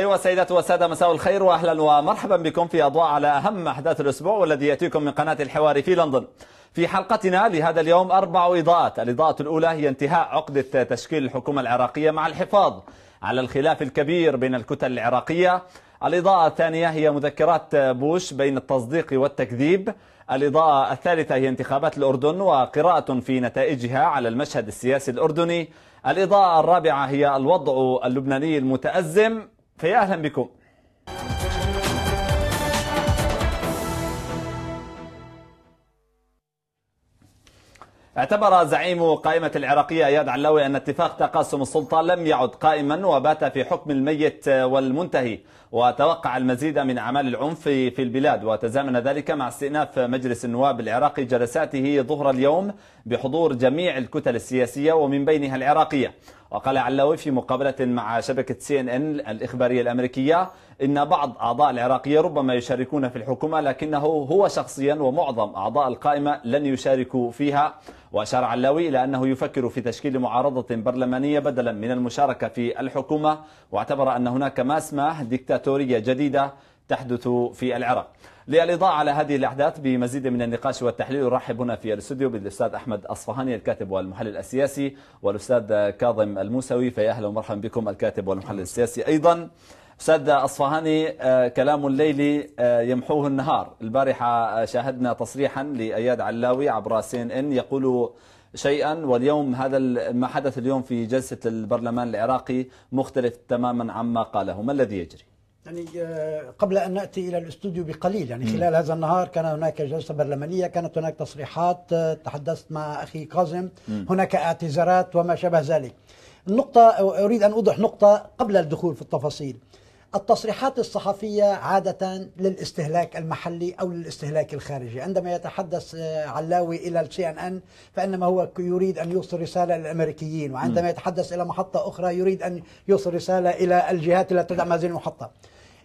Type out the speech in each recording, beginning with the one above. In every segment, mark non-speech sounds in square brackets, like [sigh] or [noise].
أيها السيدات والسادة مساء الخير وأهلا ومرحبا بكم في أضواء على أهم أحداث الأسبوع والذي يأتيكم من قناة الحوار في لندن في حلقتنا لهذا اليوم أربع إضاءات الإضاءة الأولى هي انتهاء عقدة تشكيل الحكومة العراقية مع الحفاظ على الخلاف الكبير بين الكتل العراقية الإضاءة الثانية هي مذكرات بوش بين التصديق والتكذيب الإضاءة الثالثة هي انتخابات الأردن وقراءة في نتائجها على المشهد السياسي الأردني الإضاءة الرابعة هي الوضع اللبناني المتأزم فيا أهلا بكم اعتبر زعيم قائمة العراقية اياد علاوي أن اتفاق تقاسم السلطة لم يعد قائما وبات في حكم الميت والمنتهي وتوقع المزيد من أعمال العنف في البلاد وتزامن ذلك مع استئناف مجلس النواب العراقي جلساته ظهر اليوم بحضور جميع الكتل السياسية ومن بينها العراقية وقال علوي في مقابلة مع شبكة سي ان ان الإخبارية الأمريكية إن بعض أعضاء العراقية ربما يشاركون في الحكومة لكنه هو شخصيا ومعظم أعضاء القائمة لن يشاركوا فيها وأشار علاوي إلى أنه يفكر في تشكيل معارضة برلمانية بدلا من المشاركة في الحكومة واعتبر أن هناك ما اسمه ديكتاتورية جديدة تحدث في العراق للإضاءة على هذه الأحداث بمزيد من النقاش والتحليل نرحب هنا في الاستوديو بالأستاذ أحمد أصفهاني الكاتب والمحلل السياسي والأستاذ كاظم الموسوي فيا أهلا ومرحبا بكم الكاتب والمحلل السياسي أيضا أستاذ أصفهاني آه، كلام الليل آه، يمحوه النهار البارحة آه، شاهدنا تصريحا لأياد علاوي عبر سي ان ان يقول شيئا واليوم هذا ما حدث اليوم في جلسة البرلمان العراقي مختلف تماما عما قاله ما الذي يجري؟ يعني قبل ان ناتي الى الاستوديو بقليل يعني خلال هذا النهار كان هناك جلسه برلمانيه كانت هناك تصريحات تحدثت مع اخي كاظم هناك اعتذارات وما شابه ذلك النقطه اريد ان اوضح نقطه قبل الدخول في التفاصيل التصريحات الصحفية عادة للاستهلاك المحلي أو للاستهلاك الخارجي عندما يتحدث آه، علاوي إلى السي أن أن فإنما هو يريد أن يوصل رسالة للأمريكيين وعندما يتحدث إلى محطة أخرى يريد أن يوصل رسالة إلى الجهات التي تدعم هذه المحطة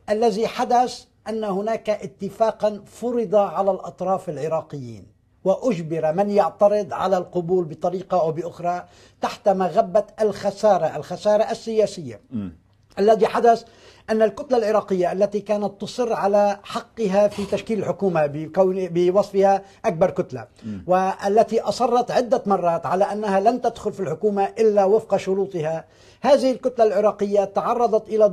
الذي حدث أن هناك اتفاقا فرض على الأطراف العراقيين واجبر من يعترض على القبول بطريقه او باخرى تحت مغبه الخساره، الخساره السياسيه. م. الذي حدث أن الكتلة العراقية التي كانت تصر على حقها في تشكيل الحكومة بكون بوصفها أكبر كتلة والتي أصرت عدة مرات على أنها لن تدخل في الحكومة إلا وفق شروطها هذه الكتلة العراقية تعرضت إلى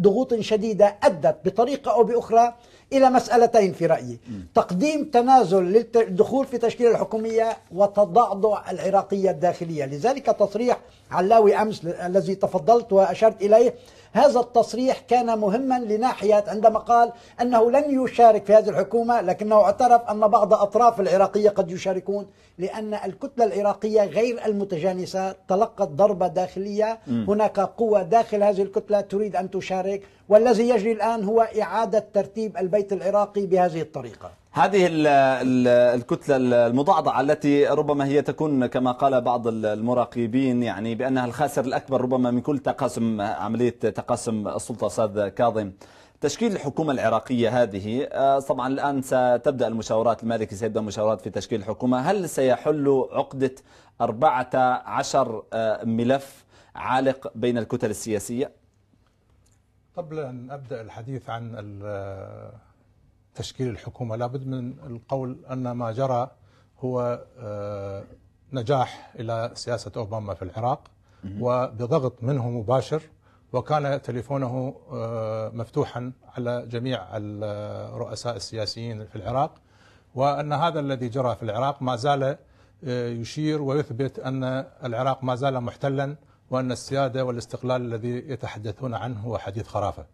ضغوط شديدة أدت بطريقة أو بأخرى إلى مسألتين في رأيي تقديم تنازل للدخول في تشكيل الحكومية وتضعضع العراقية الداخلية لذلك تصريح علاوي أمس الذي تفضلت وأشرت إليه هذا التصريح كان مهما لناحية عندما قال أنه لن يشارك في هذه الحكومة لكنه اعترف أن بعض أطراف العراقية قد يشاركون لأن الكتلة العراقية غير المتجانسة تلقت ضربة داخلية م. هناك قوة داخل هذه الكتلة تريد أن تشارك والذي يجري الآن هو إعادة ترتيب البيت العراقي بهذه الطريقة هذه الكتلة المضعضعة التي ربما هي تكون كما قال بعض المراقبين يعني بأنها الخاسر الأكبر ربما من كل تقاسم عملية تقاسم السلطة أستاذ كاظم تشكيل الحكومة العراقية هذه آه، طبعا الآن ستبدأ المشاورات المالكي سيبدأ المشاورات في تشكيل الحكومة هل سيحل عقدة 14 آه، ملف عالق بين الكتل السياسية؟ قبل أن أبدأ الحديث عن آه، تشكيل الحكومة لابد من القول أن ما جرى هو آه، نجاح إلى سياسة أوباما في العراق وبضغط منه مباشر وكان تليفونه آه، مفتوحا على جميع الرؤساء السياسيين في العراق وأن هذا الذي جرى في العراق ما زال آه، يشير ويثبت أن العراق ما زال محتلا وأن السيادة والاستقلال الذي يتحدثون عنه هو حديث خرافة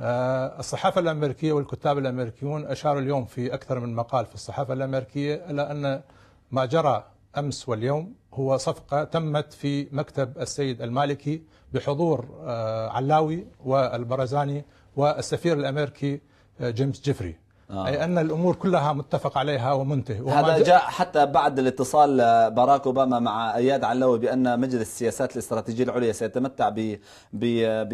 آه، الصحافة الأمريكية والكتاب الأمريكيون أشاروا اليوم في أكثر من مقال في الصحافة الأمريكية إلى أن ما جرى أمس واليوم هو صفقة تمت في مكتب السيد المالكي بحضور آه، علاوي والبرزاني والسفير الأمريكي آه، جيمس جيفري آه. أي أن الأمور كلها متفق عليها ومنتهي هذا جاء حتى بعد الاتصال باراك أوباما مع أياد علوي بأن مجلس السياسات الاستراتيجية العليا سيتمتع ب ب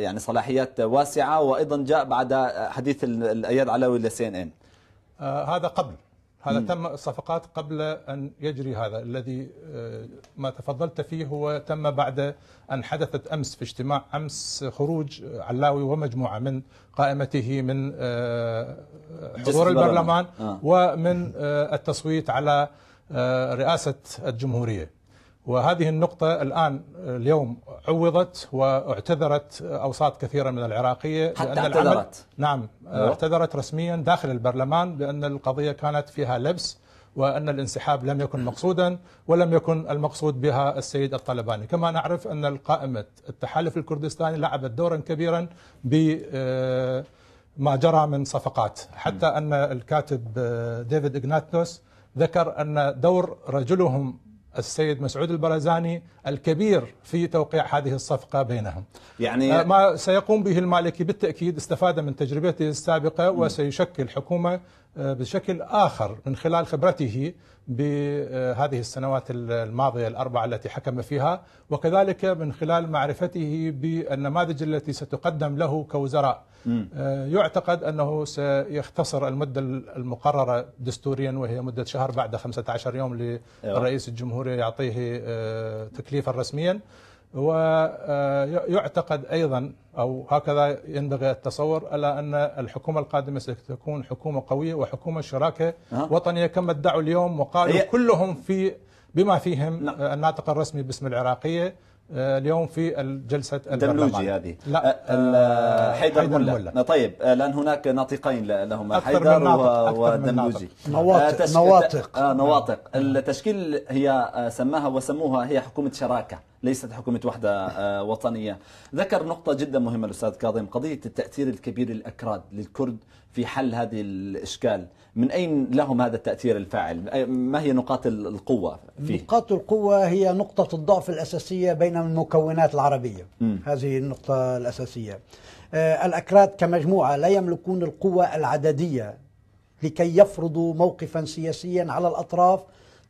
يعني صلاحيات واسعة وأيضا جاء بعد حديث أياد علوي للسي ان ان آه هذا قبل هذا تم الصفقات قبل أن يجري هذا الذي آه، ما تفضلت فيه هو تم بعد أن حدثت أمس في اجتماع أمس خروج علاوي ومجموعة من قائمته من آه، حضور البرلمان آه. ومن التصويت على رئاسة الجمهورية وهذه النقطة الآن اليوم عوضت واعتذرت أوساط كثيرة من العراقية حتى لأن اعتذرت نعم أيوه. اعتذرت رسميا داخل البرلمان بأن القضية كانت فيها لبس وأن الانسحاب لم يكن مقصودا ولم يكن المقصود بها السيد الطلباني كما نعرف أن القائمة التحالف الكردستاني لعبت دورا كبيرا ب آه، ما جرى من صفقات حتى أن الكاتب آه، ديفيد إغناتنوس ذكر أن دور رجلهم السيد مسعود البرزاني الكبير في توقيع هذه الصفقة بينهم يعني آه، ما سيقوم به المالكي بالتأكيد استفاد من تجربته السابقة وسيشكل حكومة آه، بشكل آخر من خلال خبرته بهذه آه، السنوات الماضية الأربعة التي حكم فيها وكذلك من خلال معرفته بالنماذج التي ستقدم له كوزراء آه، يعتقد أنه سيختصر المدة المقررة دستوريا وهي مدة شهر بعد 15 يوم أيوة. للرئيس الجمهورية يعطيه تكليفا رسميا ويعتقد آه، أيضا أو هكذا ينبغي التصور ألا أن الحكومة القادمة ستكون حكومة قوية وحكومة شراكة أه. وطنية كما ادعوا اليوم وقالوا كلهم في بما فيهم نعم. الناطق الرسمي باسم العراقية آه، اليوم في جلسة دملوجي هذه لا آه، آه، حيدر, حيدر ملا. ملا طيب لأن هناك ناطقين لهما حيدر ودملوجي نواطق نواطق آه نواطق التشكيل هي سماها وسموها هي حكومة شراكة ليست حكومة وحدة وطنية ذكر نقطة جدا مهمة الأستاذ كاظم قضية التأثير الكبير للاكراد للكرد في حل هذه الإشكال من أين لهم هذا التأثير الفاعل ما هي نقاط القوة فيه؟ نقاط القوة هي نقطة الضعف الأساسية بين المكونات العربية م. هذه النقطة الأساسية آه، الأكراد كمجموعة لا يملكون القوة العددية لكي يفرضوا موقفا سياسيا على الأطراف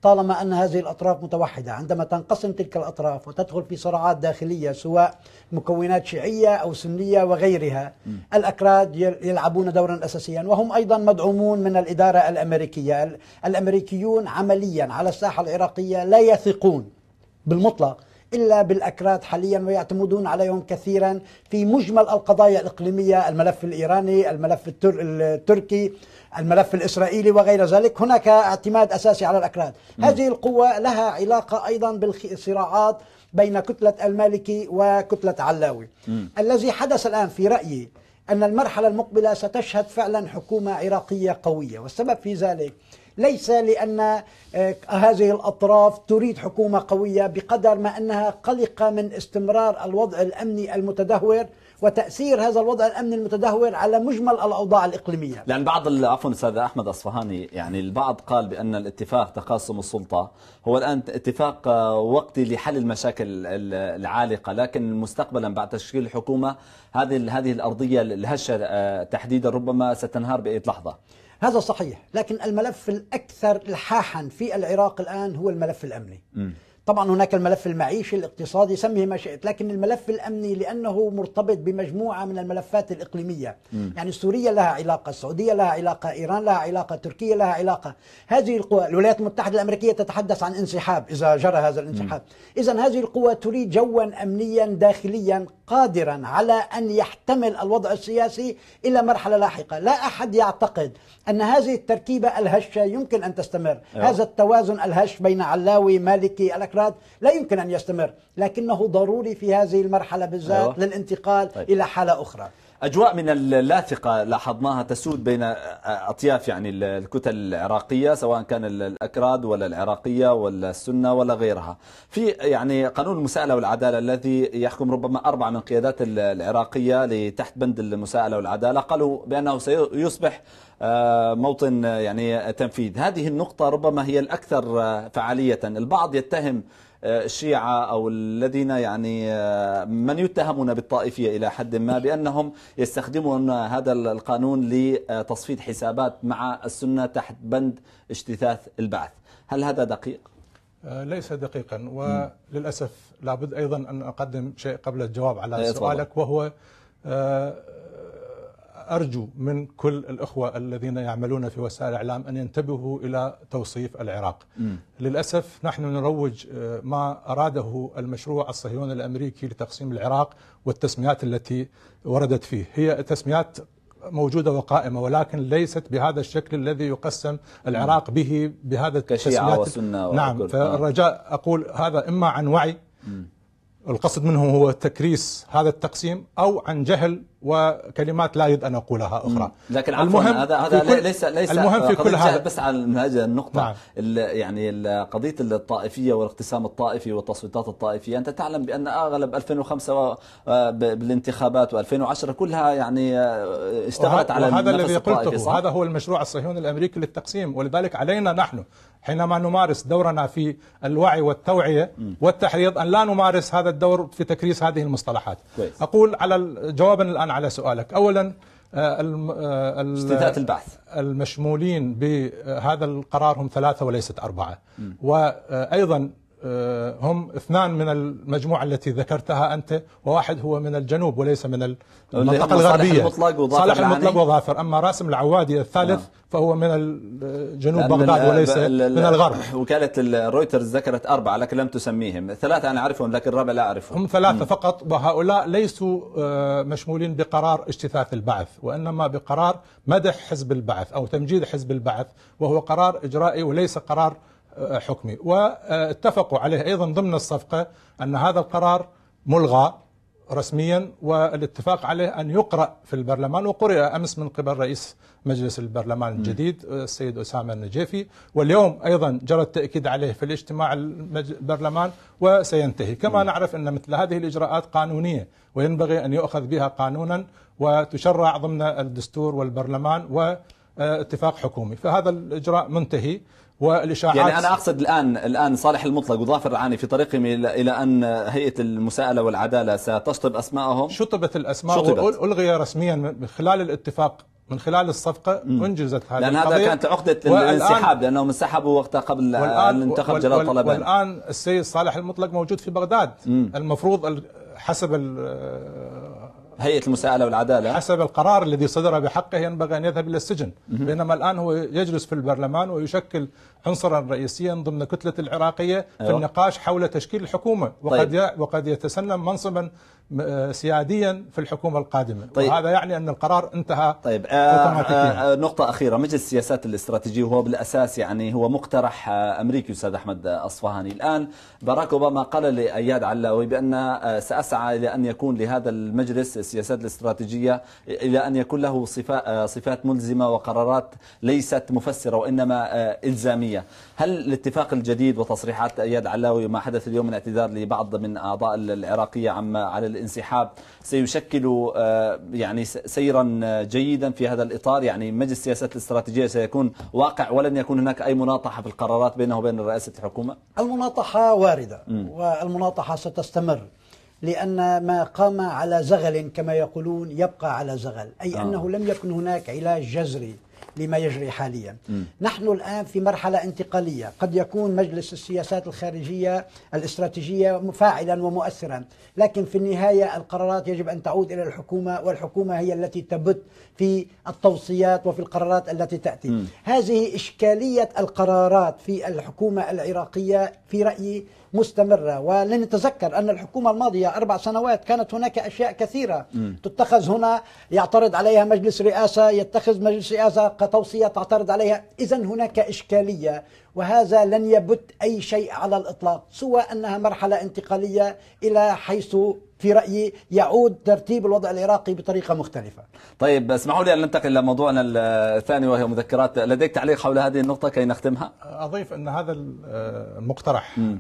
طالما ان هذه الاطراف متوحده عندما تنقسم تلك الاطراف وتدخل في صراعات داخليه سواء مكونات شيعيه او سنيه وغيرها م. الاكراد يلعبون دورا اساسيا وهم ايضا مدعومون من الاداره الامريكيه الامريكيون عمليا على الساحه العراقيه لا يثقون بالمطلق إلا بالأكراد حاليا ويعتمدون عليهم كثيرا في مجمل القضايا الإقليمية الملف الإيراني الملف التركي الملف الإسرائيلي وغير ذلك هناك اعتماد أساسي على الأكراد م. هذه القوة لها علاقة أيضا بالصراعات بين كتلة المالكي وكتلة علاوي م. الذي حدث الآن في رأيي أن المرحلة المقبلة ستشهد فعلا حكومة عراقية قوية والسبب في ذلك ليس لأن آه، هذه الأطراف تريد حكومة قوية بقدر ما أنها قلقة من استمرار الوضع الأمني المتدهور وتاثير هذا الوضع الامني المتدهور على مجمل الاوضاع الاقليميه لان بعض عفوا استاذ احمد اصفهاني يعني البعض قال بان الاتفاق تقاسم السلطه هو الان اتفاق آه، وقتي لحل المشاكل العالقه لكن مستقبلا بعد تشكيل الحكومه هذه هذه الارضيه الهشه آه، تحديدا ربما ستنهار باي لحظه هذا صحيح لكن الملف الأكثر إلحاحا في العراق الآن هو الملف الأمني م. طبعا هناك الملف المعيشي الاقتصادي سميه ما شئت لكن الملف الامني لانه مرتبط بمجموعه من الملفات الاقليميه م. يعني سوريا لها علاقه السعوديه لها علاقه ايران لها علاقه تركيا لها علاقه هذه القوى الولايات المتحده الامريكيه تتحدث عن انسحاب اذا جرى هذا الانسحاب اذا هذه القوى تريد جوا امنيا داخليا قادرا على ان يحتمل الوضع السياسي الى مرحله لاحقه لا احد يعتقد ان هذه التركيبه الهشه يمكن ان تستمر أيوه. هذا التوازن الهش بين علاوي مالكي الديمقراط لا يمكن ان يستمر لكنه ضروري في هذه المرحله بالذات أيوة. للانتقال طيب. الى حاله اخرى أجواء من اللاثقة لاحظناها تسود بين أطياف يعني الكتل العراقية سواء كان الأكراد ولا العراقية ولا السنة ولا غيرها في يعني قانون المساءلة والعدالة الذي يحكم ربما أربعة من قيادات العراقية لتحت بند المساءلة والعدالة قالوا بأنه سيصبح آه، موطن آه، يعني تنفيذ هذه النقطة ربما هي الأكثر آه، فعالية البعض يتهم الشيعة أو الذين يعني آه، من يتهمون بالطائفية إلى حد ما بأنهم يستخدمون هذا القانون لتصفيد حسابات مع السنة تحت بند اجتثاث البعث هل هذا دقيق؟ آه، ليس دقيقا وللأسف لابد أيضا أن أقدم شيء قبل الجواب على إيه، سؤالك وهو آه، أرجو من كل الأخوة الذين يعملون في وسائل الإعلام أن ينتبهوا إلى توصيف العراق م. للأسف نحن نروج آه، ما أراده المشروع الصهيوني الأمريكي لتقسيم العراق والتسميات التي وردت فيه هي تسميات موجودة وقائمة ولكن ليست بهذا الشكل الذي يقسم العراق به بهذا كشيعة وسنة نعم فالرجاء أقول هذا إما عن وعي م. القصد منه هو تكريس هذا التقسيم أو عن جهل وكلمات لا يد ان اقولها اخرى لكن المهم هذا هذا ليس ليس المهم في كل هذا بس على هذه النقطه نعم. يعني قضيه الطائفيه والاقتسام الطائفي والتصويتات الطائفيه انت تعلم بان اغلب 2005 آه، بالانتخابات و2010 كلها يعني آه، اشتغلت على هذا الذي قلته صح؟ هذا هو المشروع الصهيوني الامريكي للتقسيم ولذلك علينا نحن حينما نمارس دورنا في الوعي والتوعيه والتحريض ان لا نمارس هذا الدور في تكريس هذه المصطلحات كويس. اقول على جوابا الان على سؤالك اولا آه، آه، استدات البعث المشمولين بهذا القرار هم ثلاثة وليست أربعة م. وأيضا آه، هم اثنان من المجموعة التي ذكرتها أنت وواحد هو من الجنوب وليس من المنطقة الغربية صالح المطلق, وظافر, صالح المطلق وظافر أما راسم العوادي الثالث آه. فهو من جنوب بغداد وليس من الغرب وكالة الرويترز ذكرت أربعة لكن لم تسميهم ثلاثة أنا أعرفهم لكن الرابع لا أعرفهم هم ثلاثة م. فقط وهؤلاء ليسوا آه، مشمولين بقرار اجتثاث البعث وإنما بقرار مدح حزب البعث أو تمجيد حزب البعث وهو قرار إجرائي وليس قرار حكمي واتفقوا عليه أيضا ضمن الصفقة أن هذا القرار ملغى رسميا والاتفاق عليه أن يقرأ في البرلمان وقرئ أمس من قبل رئيس مجلس البرلمان الجديد السيد أسامة النجيفي واليوم أيضا جرى التأكيد عليه في الاجتماع البرلمان وسينتهي كما نعرف أن مثل هذه الإجراءات قانونية وينبغي أن يؤخذ بها قانونا وتشرع ضمن الدستور والبرلمان و آه، اتفاق حكومي فهذا الإجراء منتهي والاشاعات يعني انا اقصد الان الان صالح المطلق وظافر العاني في طريقهم الى ان هيئه المساءله والعداله ستشطب اسماءهم شطبت الاسماء شطبت. والغي رسميا من خلال الاتفاق من خلال الصفقه مم. انجزت هذه لان هذا كانت عقده الانسحاب لانهم انسحبوا وقتها قبل ان انتخب جلال طلبان والان السيد صالح المطلق موجود في بغداد مم. المفروض حسب هيئة المساءلة والعدالة حسب القرار الذي صدر بحقه ينبغي أن يذهب إلى السجن بينما الآن هو يجلس في البرلمان ويشكل عنصرا رئيسيا ضمن كتلة العراقية في أيوه. النقاش حول تشكيل الحكومة وقد طيب. وقد يتسنم منصبا آه، سياديا في الحكومة القادمة طيب وهذا يعني أن القرار انتهى طيب آه, آه،, آه، نقطة أخيرة مجلس السياسات الاستراتيجية هو بالأساس يعني هو مقترح أمريكي أستاذ أحمد أصفهاني الآن باراك أوباما قال لأياد علاوي بأن سأسعى إلى أن يكون لهذا المجلس السياسات الاستراتيجية إلى أن يكون له صفات ملزمة وقرارات ليست مفسرة وإنما إلزامية هل الاتفاق الجديد وتصريحات اياد علاوي وما حدث اليوم من اعتذار لبعض من اعضاء العراقيه عما على الانسحاب سيشكل آه، يعني سيرا آه، جيدا في هذا الاطار يعني مجلس السياسات الاستراتيجيه سيكون واقع ولن يكون هناك اي مناطحه في القرارات بينه وبين رئاسه الحكومه المناطحه وارده م. والمناطحه ستستمر لأن ما قام على زغل كما يقولون يبقى على زغل أي آه. أنه لم يكن هناك علاج جذري لما يجري حاليا م. نحن الآن في مرحلة انتقالية قد يكون مجلس السياسات الخارجية الاستراتيجية فاعلا ومؤثرا لكن في النهاية القرارات يجب أن تعود إلى الحكومة والحكومة هي التي تبت في التوصيات وفي القرارات التي تأتي م. هذه إشكالية القرارات في الحكومة العراقية في رأيي مستمرة ولنتذكر أن الحكومة الماضية أربع سنوات كانت هناك أشياء كثيرة م. تتخذ هنا يعترض عليها مجلس رئاسة يتخذ مجلس رئاسة توصية تعترض عليها إذا هناك إشكالية وهذا لن يبت أي شيء على الإطلاق سوى أنها مرحلة انتقالية إلى حيث في رأيي يعود ترتيب الوضع العراقي بطريقة مختلفة طيب اسمحوا لي أن ننتقل إلى موضوعنا الثاني وهي مذكرات لديك تعليق حول هذه النقطة كي نختمها أضيف أن هذا المقترح آه، م.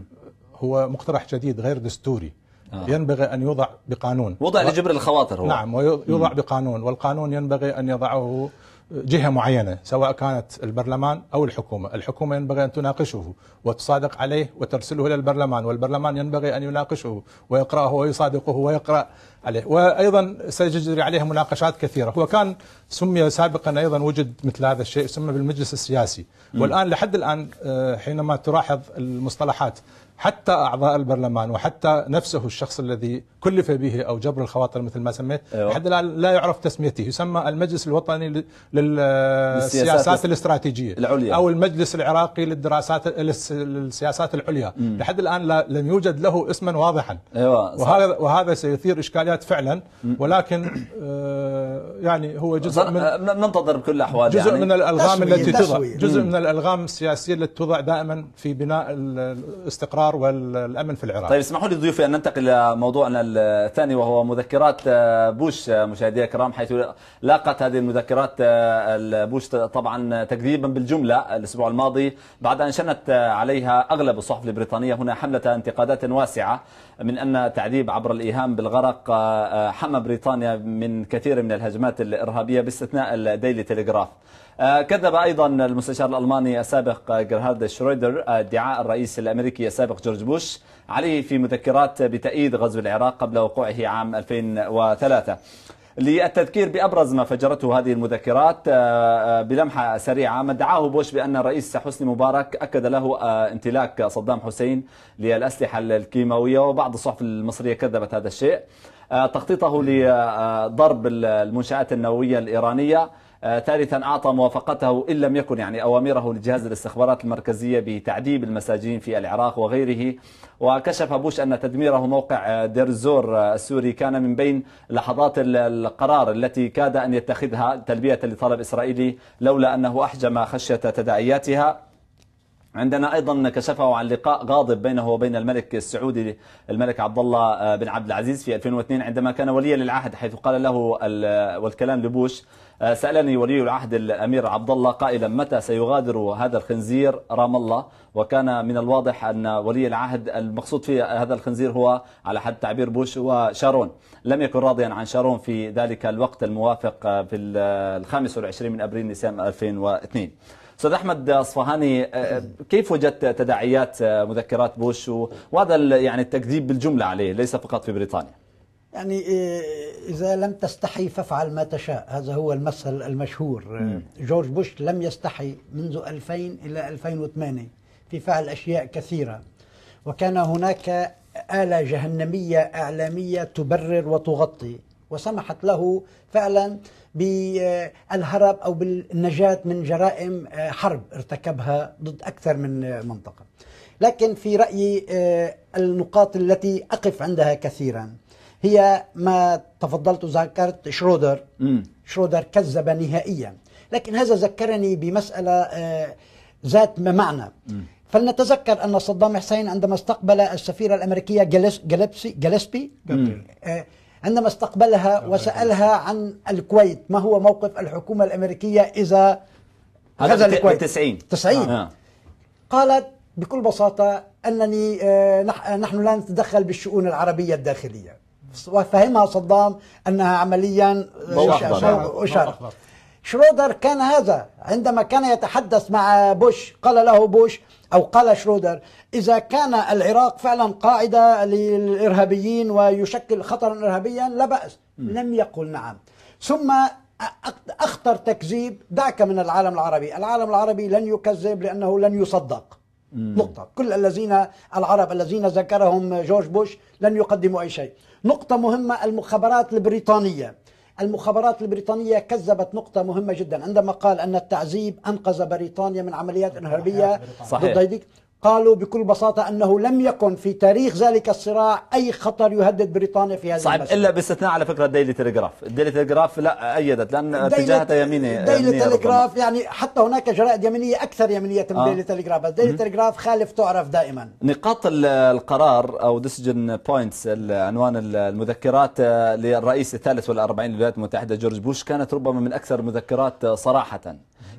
هو مقترح جديد غير دستوري آه. ينبغي أن يوضع بقانون وضع و... لجبر الخواطر هو. نعم ويوضع م. بقانون والقانون ينبغي أن يضعه جهة معينة سواء كانت البرلمان أو الحكومة الحكومة ينبغي أن تناقشه وتصادق عليه وترسله إلى البرلمان والبرلمان ينبغي أن يناقشه ويقرأه ويصادقه ويقرأ عليه وأيضا سيجري عليه مناقشات كثيرة هو كان سمي سابقا أيضا وجد مثل هذا الشيء سمى بالمجلس السياسي والآن لحد الآن آه، حينما تلاحظ المصطلحات حتى أعضاء البرلمان وحتى نفسه الشخص الذي كلف به أو جبر الخواطر مثل ما سميت أيوه. حتى الآن لا يعرف تسميته يسمى المجلس الوطني للسياسات الاستراتيجية العليا. أو المجلس العراقي للدراسات للسياسات العليا لحد الآن لا لم يوجد له اسما واضحا أيوه. وهذا, وهذا سيثير إشكاليات فعلا ولكن آه، يعني هو جزء من ننتظر آه، بكل الأحوال جزء يعني من الألغام التي تضع جزء من الألغام السياسية التي توضع دائما في بناء الاستقرار الاستقرار والأمن في العراق طيب اسمحوا لي ضيوفي أن ننتقل إلى موضوعنا الثاني وهو مذكرات آه، بوش آه، مشاهدينا الكرام حيث لاقت هذه المذكرات آه، بوش طبعا تكذيبا بالجملة الأسبوع الماضي بعد أن شنت عليها أغلب الصحف البريطانية هنا حملة انتقادات واسعة من أن تعذيب عبر الإيهام بالغرق حمى بريطانيا من كثير من الهجمات الإرهابية باستثناء الديلي تلغراف آه، كذب أيضا المستشار الألماني السابق آه، جرهارد شرويدر آه، ادعاء الرئيس الأمريكي السابق جورج بوش عليه في مذكرات بتأييد غزو العراق قبل وقوعه عام 2003 للتذكير بأبرز ما فجرته هذه المذكرات بلمحة سريعة ما ادعاه بوش بأن الرئيس حسني مبارك أكد له امتلاك صدام حسين للأسلحة الكيماوية وبعض الصحف المصرية كذبت هذا الشيء تخطيطه لضرب المنشآت النووية الإيرانية آه، ثالثا أعطى موافقته إن لم يكن يعني أوامره لجهاز الاستخبارات المركزية بتعذيب المساجين في العراق وغيره وكشف بوش أن تدميره موقع آه، ديرزور آه، السوري كان من بين لحظات القرار التي كاد أن يتخذها تلبية لطلب إسرائيلي لولا أنه أحجم خشية تداعياتها عندنا ايضا كشفه عن لقاء غاضب بينه وبين الملك السعودي الملك عبد الله بن عبد العزيز في 2002 عندما كان وليا للعهد حيث قال له والكلام لبوش آه، سألني ولي العهد الأمير عبد الله قائلا متى سيغادر هذا الخنزير رام الله وكان من الواضح أن ولي العهد المقصود في هذا الخنزير هو على حد تعبير بوش وشارون لم يكن راضيا عن شارون في ذلك الوقت الموافق آه، في ال 25 آه، من أبريل نيسان 2002 استاذ احمد اصفهاني كيف وجدت تداعيات مذكرات بوش وهذا يعني التكذيب بالجمله عليه ليس فقط في بريطانيا يعني آه، إذا لم تستحي فافعل ما تشاء هذا هو المثل المشهور آه، مم. جورج بوش لم يستحي منذ 2000 إلى 2008 في فعل أشياء كثيرة وكان هناك آلة جهنمية إعلامية تبرر وتغطي وسمحت له فعلا بالهرب أو بالنجاة من جرائم آه، حرب ارتكبها ضد أكثر من منطقة لكن في رأيي النقاط التي أقف عندها كثيراً هي ما تفضلت وذكرت شرودر م. شرودر كذب نهائيا لكن هذا ذكرني بمسألة آه، ذات معنى م. فلنتذكر أن صدام حسين عندما استقبل السفيرة الأمريكية جلسبي, جلس آه، عندما استقبلها وسألها عن الكويت ما هو موقف الحكومة الأمريكية إذا هذا الكويت 90 90 آه. قالت بكل بساطة أنني نحن لا نتدخل بالشؤون العربية الداخلية وفهمها صدام أنها عمليا أشر شرودر كان هذا عندما كان يتحدث مع بوش قال له بوش أو قال شرودر إذا كان العراق فعلا قاعدة للإرهابيين ويشكل خطرا إرهابيا لا بأس م. لم يقل نعم ثم أخطر تكذيب دعك من العالم العربي العالم العربي لن يكذب لأنه لن يصدق نقطة كل الذين العرب الذين ذكرهم جورج بوش لن يقدموا أي شيء نقطة مهمة المخابرات البريطانية المخابرات البريطانية كذبت نقطة مهمة جدا عندما قال أن التعذيب أنقذ بريطانيا من عمليات إرهابية ضد قالوا بكل بساطة أنه لم يكن في تاريخ ذلك الصراع أي خطر يهدد بريطانيا في هذا صعب المسألة. إلا باستثناء على فكرة الديلي تلغراف الديلي تلغراف لا أيدت لأن اتجاهها يميني الديلي تلغراف يعني حتى هناك جرائد يمينية أكثر يمينية من الديلي ديلي تلغراف الديلي تلغراف خالف تعرف دائما نقاط القرار أو ديسجن بوينتس عنوان المذكرات آه، للرئيس الثالث والأربعين للولايات المتحدة جورج بوش كانت ربما من أكثر المذكرات آه، صراحة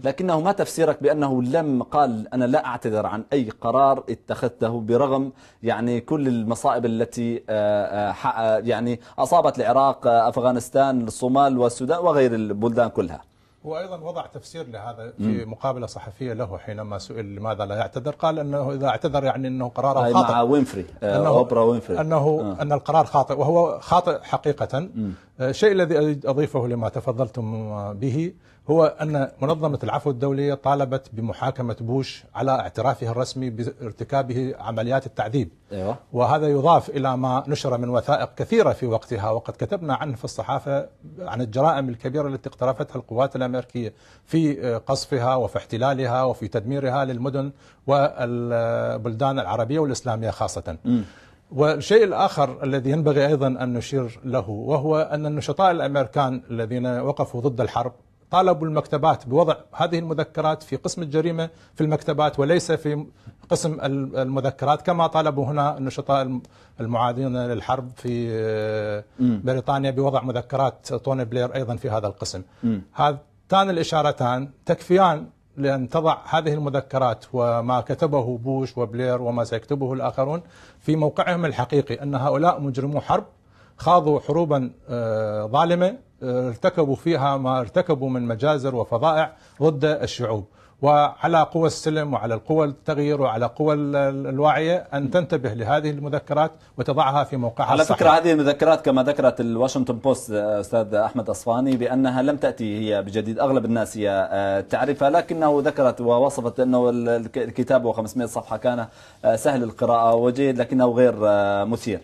لكنه ما تفسيرك بأنه لم قال أنا لا أعتذر عن أي قرار قرار اتخذته برغم يعني كل المصائب التي آه، آه، آه، يعني أصابت العراق أفغانستان الصومال والسودان وغير البلدان كلها هو ايضا وضع تفسير لهذا في مقابله صحفيه له حينما سئل لماذا لا يعتذر قال انه اذا اعتذر يعني انه قراره خاطئ مع وينفري أنه اوبرا وينفري انه آه. ان القرار خاطئ وهو خاطئ حقيقه الشيء الذي اضيفه لما تفضلتم به هو أن منظمة العفو الدولية طالبت بمحاكمة بوش على اعترافه الرسمي بارتكابه عمليات التعذيب أيوة. وهذا يضاف إلى ما نشر من وثائق كثيرة في وقتها وقد كتبنا عنه في الصحافة عن الجرائم الكبيرة التي اقترفتها القوات الأمريكية في آه، قصفها وفي احتلالها وفي تدميرها للمدن والبلدان العربية والإسلامية خاصة م. والشيء الآخر الذي ينبغي أيضا أن نشير له وهو أن النشطاء الأمريكان الذين وقفوا ضد الحرب طالبوا المكتبات بوضع هذه المذكرات في قسم الجريمة في المكتبات وليس في قسم المذكرات كما طالبوا هنا النشطاء المعادين للحرب في آه، بريطانيا بوضع مذكرات توني بلير أيضا في هذا القسم هاتان الإشارتان تكفيان لأن تضع هذه المذكرات وما كتبه بوش وبلير وما سيكتبه الآخرون في موقعهم الحقيقي أن هؤلاء مجرمو حرب خاضوا حروبا آه، ظالمة آه، ارتكبوا فيها ما ارتكبوا من مجازر وفظائع ضد الشعوب وعلى قوى السلم وعلى القوى التغيير وعلى قوى الواعية أن تنتبه لهذه المذكرات وتضعها في موقعها على فكرة هذه المذكرات كما ذكرت الواشنطن بوست آه، أستاذ أحمد أصفاني بأنها لم تأتي هي بجديد أغلب الناس هي تعرفها لكنه ذكرت ووصفت أنه الكتاب 500 صفحة كان سهل القراءة وجيد لكنه غير مثير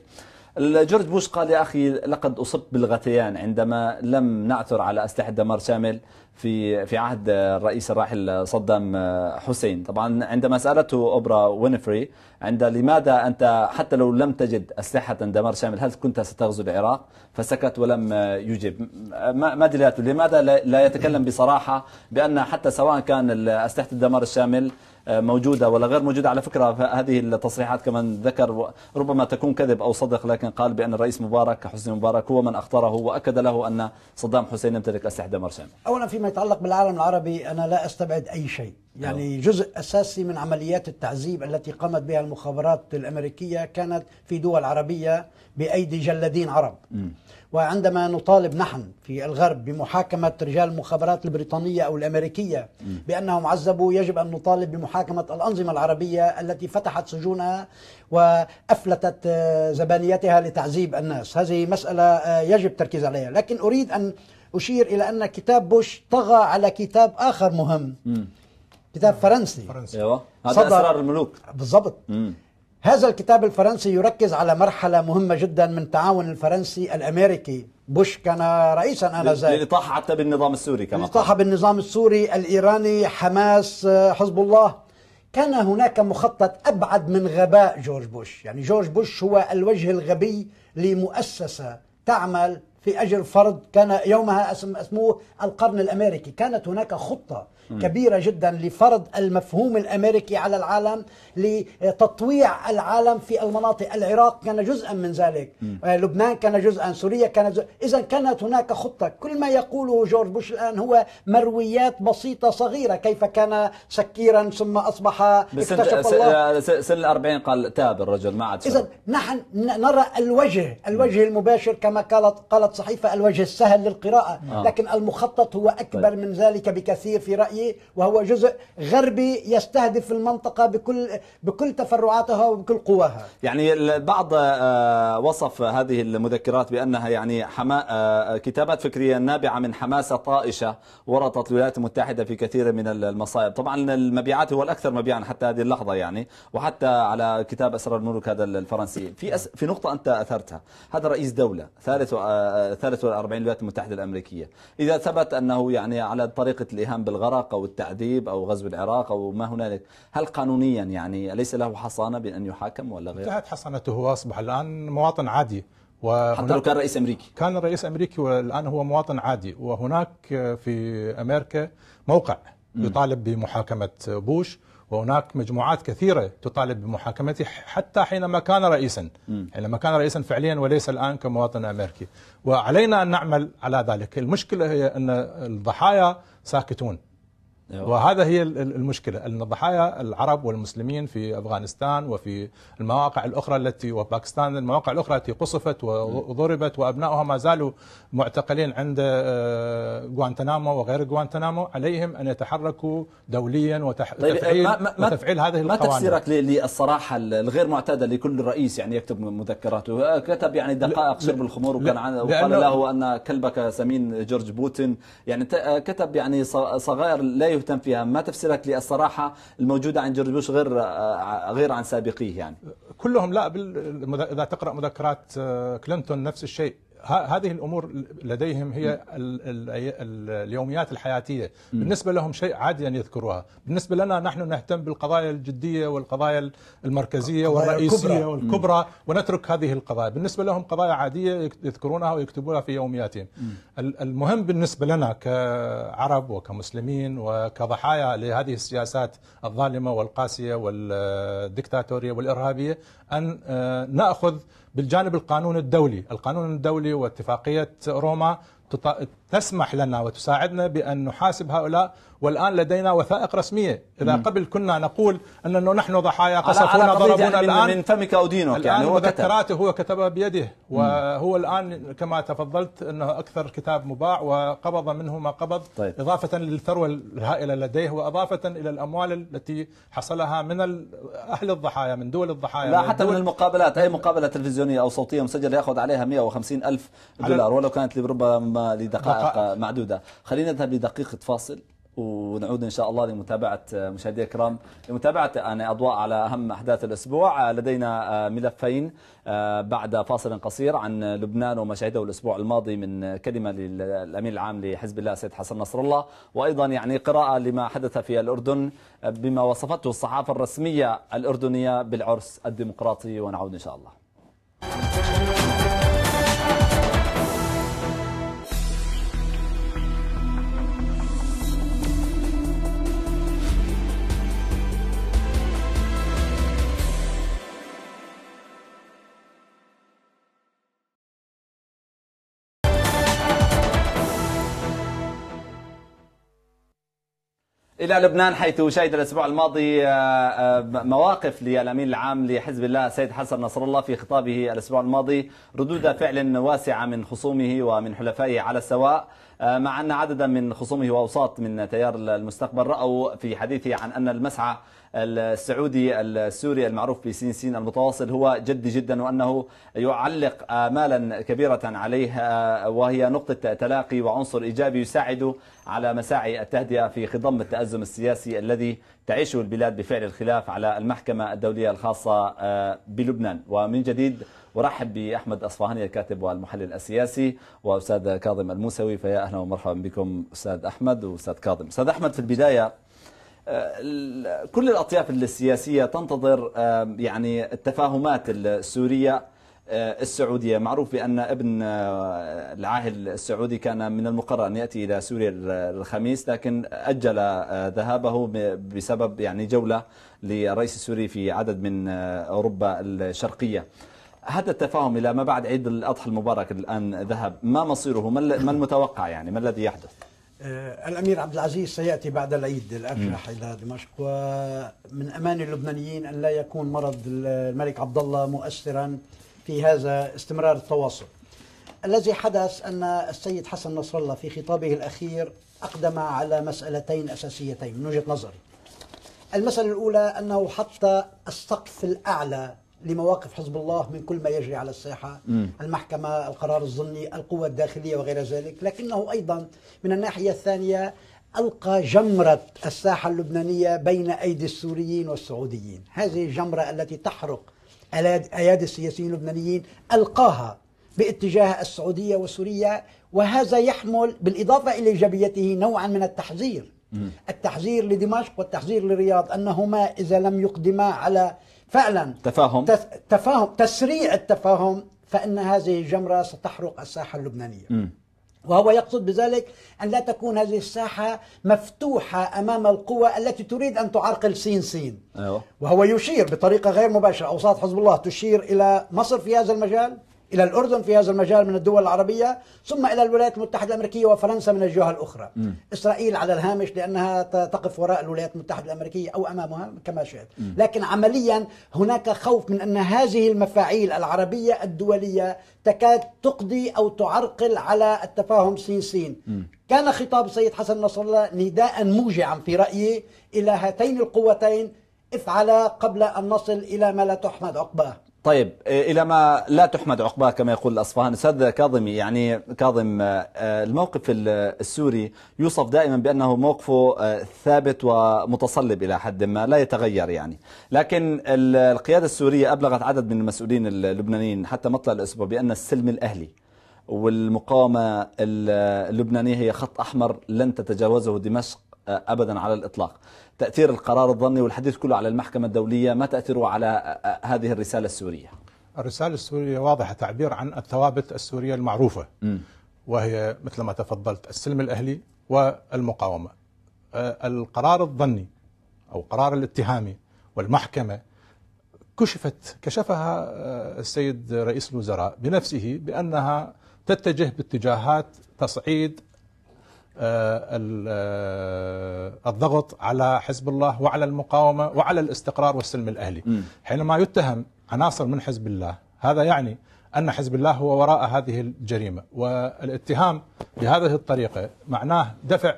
جورج بوش قال يا أخي لقد أصبت بالغثيان عندما لم نعثر على أسلحة دمار شامل في في عهد الرئيس الراحل صدام حسين طبعا عندما سألته أوبرا وينفري عند لماذا أنت حتى لو لم تجد أسلحة دمار شامل هل كنت ستغزو العراق فسكت ولم يجب ما دلالته لماذا لا يتكلم بصراحة بأن حتى سواء كان أسلحة الدمار الشامل موجودة ولا غير موجودة على فكرة هذه التصريحات كمان ذكر ربما تكون كذب أو صدق لكن قال بأن الرئيس مبارك حسني مبارك هو من اختاره وأكد له أن صدام حسين يمتلك أسلحة دمار شامل أولا فيما يتعلق بالعالم العربي أنا لا أستبعد أي شيء يعني نعم. جزء أساسي من عمليات التعذيب التي قامت بها المخابرات الأمريكية كانت في دول عربية بأيدي جلادين عرب م. وعندما نطالب نحن في الغرب بمحاكمة رجال المخابرات البريطانية أو الأمريكية بأنهم عذبوا يجب أن نطالب بمحاكمة الأنظمة العربية التي فتحت سجونها وأفلتت آه، زبانيتها لتعذيب الناس هذه مسألة آه، يجب التركيز عليها لكن أريد أن أشير إلى أن كتاب بوش طغى على كتاب آخر مهم كتاب فرنسي فرنسي ايوه هذا اسرار الملوك بالضبط هذا الكتاب الفرنسي يركز على مرحلة مهمة جدا من تعاون الفرنسي الأمريكي بوش كان رئيسا آنذاك للإطاحة حتى بالنظام السوري كما الإطاحة بالنظام السوري الإيراني حماس آه، حزب الله كان هناك مخطط أبعد من غباء جورج بوش يعني جورج بوش هو الوجه الغبي لمؤسسة تعمل في أجل فرض كان يومها اسموه القرن الأمريكي كانت هناك خطة كبيرة جدا لفرض المفهوم الأمريكي على العالم لتطويع العالم في المناطق العراق كان جزءا من ذلك آه، لبنان كان جزءا سوريا كان جزءا إذا كانت هناك خطة كل ما يقوله جورج بوش الآن هو مرويات بسيطة صغيرة كيف كان سكيرا ثم أصبح اكتشف الله آه، سن الأربعين قال تاب الرجل ما عاد إذا نحن نرى الوجه الوجه المباشر كما قالت قالت صحيفة الوجه السهل للقراءة آه. لكن المخطط هو أكبر طيب. من ذلك بكثير في رأيي الرأي وهو جزء غربي يستهدف المنطقة بكل بكل تفرعاتها وبكل قواها يعني البعض آه، وصف هذه المذكرات بأنها يعني حما... آه، آه، كتابات فكرية نابعة من حماسة طائشة ورطت الولايات المتحدة في كثير من المصائب طبعا المبيعات هو الأكثر مبيعا حتى هذه اللحظة يعني وحتى على كتاب أسرار الملوك هذا الفرنسي في أس... في نقطة أنت أثرتها هذا رئيس دولة ثالث و... ثالث والأربعين الولايات المتحدة الأمريكية إذا ثبت أنه يعني على طريقة الإيهام بالغرق العراق أو التعذيب أو غزو العراق أو ما هنالك هل قانونيا يعني أليس له حصانة بأن يحاكم ولا غير انتهت حصانته هو أصبح الآن مواطن عادي حتى لو كان رئيس امريكي كان رئيس امريكي والان هو مواطن عادي وهناك في امريكا موقع يطالب بمحاكمه بوش وهناك مجموعات كثيرة تطالب بمحاكمته حتى حينما كان رئيسا حينما كان رئيسا فعليا وليس الآن كمواطن أمريكي وعلينا أن نعمل على ذلك المشكلة هي أن الضحايا ساكتون أيوة. وهذا هي المشكلة أن ضحايا العرب والمسلمين في أفغانستان وفي المواقع الأخرى التي وباكستان المواقع الأخرى التي قصفت وضربت وأبنائها ما زالوا معتقلين عند آه، غوانتنامو وغير غوانتنامو عليهم أن يتحركوا دوليا وتفعيل, طيب ما وتفعيل هذه القوانين ما تفسيرك للصراحة الغير معتادة لكل رئيس يعني يكتب مذكراته آه، كتب يعني دقائق شرب الخمور وكان وقال له أن كلبك سمين جورج بوتين يعني آه، كتب يعني صغائر لا يهتم فيها ما تفسيرك للصراحة الموجودة عن جورج بوش غير آه، غير عن سابقيه يعني كلهم لا بال... إذا تقرأ مذكرات آه، كلينتون نفس الشيء هذه الامور لديهم هي اليوميات الحياتيه بالنسبه لهم شيء عادي ان يذكروها بالنسبه لنا نحن نهتم بالقضايا الجديه والقضايا المركزيه والرئيسيه والكبرى ونترك هذه القضايا بالنسبه لهم قضايا عاديه يذكرونها ويكتبونها في يومياتهم المهم بالنسبه لنا كعرب وكمسلمين وكضحايا لهذه السياسات الظالمه والقاسيه والدكتاتوريه والارهابيه ان آه، ناخذ بالجانب القانون الدولي القانون الدولي واتفاقية روما تسمح لنا وتساعدنا بأن نحاسب هؤلاء والآن لدينا وثائق رسمية إذا مم. قبل كنا نقول أنه نحن ضحايا قصفونا ضربونا يعني الآن من فمك أو دينك يعني، الآن يعني هو مذكراته هو كتبها بيده وهو الآن كما تفضلت أنه أكثر كتاب مباع وقبض منه ما قبض طيب. إضافة للثروة الهائلة لديه وإضافة إلى الأموال التي حصلها من أهل الضحايا من دول الضحايا لا حتى من المقابلات أي مقابلة تلفزيونية أو صوتية مسجلة يأخذ عليها 150 ألف دولار ولو كانت لربما لدقائق دقائق معدودة خلينا نذهب لدقيقة فاصل ونعود ان شاء الله لمتابعه آه، مشاهدينا الكرام لمتابعه انا آه، يعني اضواء على اهم احداث الاسبوع آه، لدينا ملفين بعد فاصل قصير عن لبنان وما شاهده الاسبوع الماضي من كلمه للامين العام لحزب الله سيد حسن نصر الله وايضا يعني قراءه لما حدث في الاردن بما وصفته الصحافه الرسميه الاردنيه بالعرس الديمقراطي ونعود ان شاء الله إلى لبنان حيث شهد الأسبوع الماضي آه، آه، مواقف للأمين العام لحزب الله سيد حسن نصر الله في خطابه الأسبوع الماضي ردود فعل واسعة من خصومه ومن حلفائه على السواء آه، مع أن عددا من خصومه وأوساط من تيار المستقبل رأوا في حديثه عن أن المسعى السعودي السوري المعروف بسين سين المتواصل هو جدي جدا وأنه يعلق آمالا كبيرة عليه آه، وهي نقطة تلاقي وعنصر إيجابي يساعد على مساعي التهدئة في خضم التأزم السياسي الذي تعيشه البلاد بفعل الخلاف على المحكمة الدولية الخاصة آه، بلبنان ومن جديد ورحب بأحمد أصفهاني الكاتب والمحلل السياسي وأستاذ كاظم الموسوي فيا أهلا ومرحبا بكم أستاذ أحمد وأستاذ كاظم أستاذ أحمد في البداية آه، كل الأطياف السياسية تنتظر يعني التفاهمات السورية آه، السعودية معروف بأن ابن آه، العاهل السعودي كان من المقرر أن يأتي إلى سوريا الخميس لكن أجل ذهابه بسبب يعني جولة للرئيس السوري في عدد من أوروبا الشرقية هذا التفاهم إلى ما بعد عيد الأضحى المبارك الآن ذهب ما مصيره ما المتوقع يعني ما الذي يحدث آه، الامير عبد العزيز سياتي بعد العيد الافرح الى دمشق ومن امان اللبنانيين ان لا يكون مرض الملك عبد الله مؤثرا في هذا استمرار التواصل. الذي حدث ان السيد حسن نصر الله في خطابه الاخير اقدم على مسالتين اساسيتين من وجهه نظري. المساله الاولى انه حط السقف الاعلى لمواقف حزب الله من كل ما يجري على الساحه م. المحكمه القرار الظني القوى الداخليه وغير ذلك لكنه ايضا من الناحيه الثانيه ألقى جمرة الساحة اللبنانية بين أيدي السوريين والسعوديين هذه الجمرة التي تحرق أيادي السياسيين اللبنانيين ألقاها باتجاه السعودية وسوريا وهذا يحمل بالإضافة إلى إيجابيته نوعا من التحذير التحذير لدمشق والتحذير للرياض أنهما إذا لم يقدما على فعلا تفاهم تفاهم تسريع التفاهم فإن هذه الجمرة ستحرق الساحة اللبنانية م. وهو يقصد بذلك أن لا تكون هذه الساحة مفتوحة أمام القوى التي تريد أن تعرقل سين سين أيوه. وهو يشير بطريقة غير مباشرة أوساط حزب الله تشير إلى مصر في هذا المجال إلى الأردن في هذا المجال من الدول العربية ثم إلى الولايات المتحدة الأمريكية وفرنسا من الجهة الأخرى م. إسرائيل على الهامش لأنها تقف وراء الولايات المتحدة الأمريكية أو أمامها كما شئت لكن عمليا هناك خوف من أن هذه المفاعيل العربية الدولية تكاد تقضي أو تعرقل على التفاهم سين سين كان خطاب السيد حسن نصر الله نداء موجعا في رأيي إلى هاتين القوتين افعلا قبل أن نصل إلى ما لا تحمد عقباه طيب إيه، إلى ما لا تحمد عقباه كما يقول الأصفهاني أستاذ كاظمي يعني كاظم آه، الموقف السوري يوصف دائما بأنه موقفه آه، ثابت ومتصلب إلى حد ما لا يتغير يعني لكن القيادة السورية أبلغت عدد من المسؤولين اللبنانيين حتى مطلع الأسبوع بأن السلم الأهلي والمقاومة اللبنانية هي خط أحمر لن تتجاوزه دمشق آه، أبدا على الإطلاق تأثير القرار الظني والحديث كله على المحكمة الدولية ما تأثيره على آه، آه، هذه الرسالة السورية الرسالة السورية واضحة تعبير عن الثوابت السورية المعروفة م. وهي مثل ما تفضلت السلم الأهلي والمقاومة آه، القرار الظني أو قرار الاتهامي والمحكمة كشفت كشفها السيد رئيس الوزراء بنفسه بأنها تتجه باتجاهات تصعيد آه، آه، الضغط على حزب الله وعلى المقاومة وعلى الاستقرار والسلم الأهلي حينما يتهم عناصر من حزب الله هذا يعني أن حزب الله هو وراء هذه الجريمة والاتهام بهذه الطريقة معناه دفع